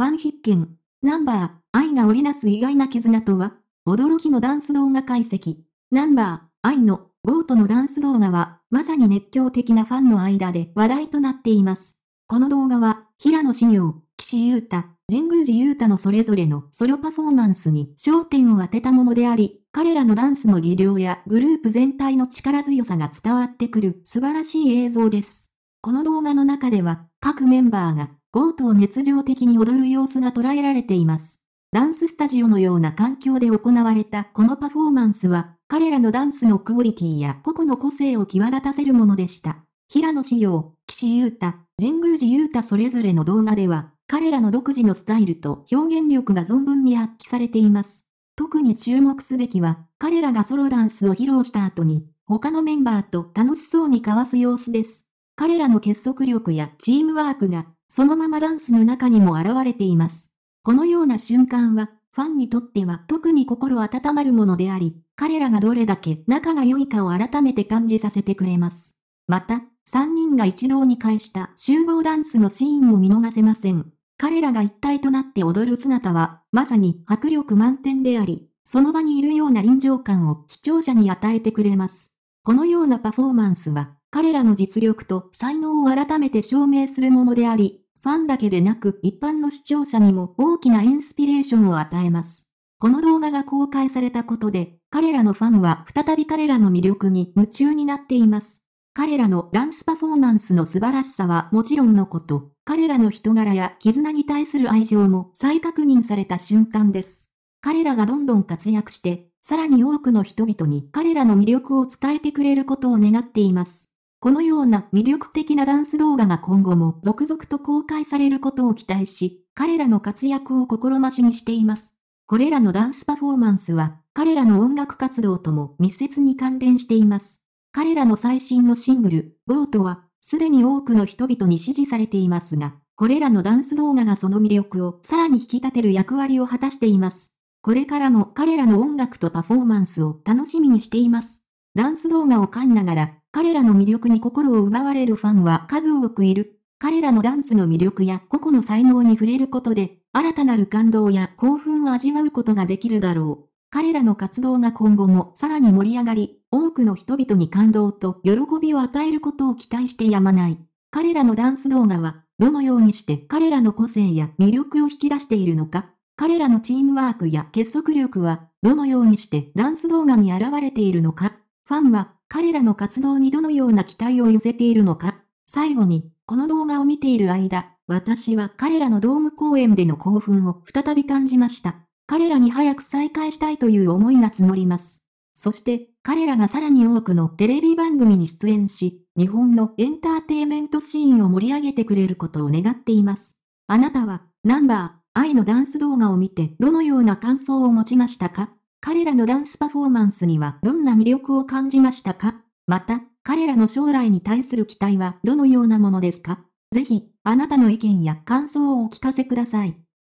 ファン必見。ナンバー、愛が織りなす意外な絆とは、驚きのダンス動画解析。ナンバー、愛の、ゴートのダンス動画は、まさに熱狂的なファンの間で話題となっています。この動画は、平野紫耀、岸優太、神宮寺優太のそれぞれのソロパフォーマンスに焦点を当てたものであり、彼らのダンスの技量やグループ全体の力強さが伝わってくる素晴らしい映像です。この動画の中では、各メンバーが、ゴートを熱情的に踊る様子が捉えられています。ダンススタジオのような環境で行われたこのパフォーマンスは、彼らのダンスのクオリティや個々の個性を際立たせるものでした。平野志陽、岸優太、神宮寺優太それぞれの動画では、彼らの独自のスタイルと表現力が存分に発揮されています。特に注目すべきは、彼らがソロダンスを披露した後に、他のメンバーと楽しそうに交わす様子です。彼らの結束力やチームワークが、そのままダンスの中にも現れています。このような瞬間は、ファンにとっては特に心温まるものであり、彼らがどれだけ仲が良いかを改めて感じさせてくれます。また、3人が一堂に会した集合ダンスのシーンも見逃せません。彼らが一体となって踊る姿は、まさに迫力満点であり、その場にいるような臨場感を視聴者に与えてくれます。このようなパフォーマンスは、彼らの実力と才能を改めて証明するものであり、ファンだけでなく一般の視聴者にも大きなインスピレーションを与えます。この動画が公開されたことで、彼らのファンは再び彼らの魅力に夢中になっています。彼らのダンスパフォーマンスの素晴らしさはもちろんのこと、彼らの人柄や絆に対する愛情も再確認された瞬間です。彼らがどんどん活躍して、さらに多くの人々に彼らの魅力を伝えてくれることを願っています。このような魅力的なダンス動画が今後も続々と公開されることを期待し、彼らの活躍を心待ちにしています。これらのダンスパフォーマンスは、彼らの音楽活動とも密接に関連しています。彼らの最新のシングル、ゴートは、すでに多くの人々に支持されていますが、これらのダンス動画がその魅力をさらに引き立てる役割を果たしています。これからも彼らの音楽とパフォーマンスを楽しみにしています。ダンス動画を噛みながら彼らの魅力に心を奪われるファンは数多くいる。彼らのダンスの魅力や個々の才能に触れることで、新たなる感動や興奮を味わうことができるだろう。彼らの活動が今後もさらに盛り上がり、多くの人々に感動と喜びを与えることを期待してやまない。彼らのダンス動画は、どのようにして彼らの個性や魅力を引き出しているのか、彼らのチームワークや結束力は、どのようにしてダンス動画に現れているのか、ファンは彼らの活動にどのような期待を寄せているのか。最後に、この動画を見ている間、私は彼らのドーム公演での興奮を再び感じました。彼らに早く再会したいという思いが募ります。そして、彼らがさらに多くのテレビ番組に出演し、日本のエンターテイメントシーンを盛り上げてくれることを願っています。あなたは、ナンバー、愛のダンス動画を見てどのような感想を持ちましたか彼らのダンスパフォーマンスにはどんな魅力を感じましたかまた、彼らの将来に対する期待はどのようなものですかぜひ、あなたの意見や感想をお聞かせください。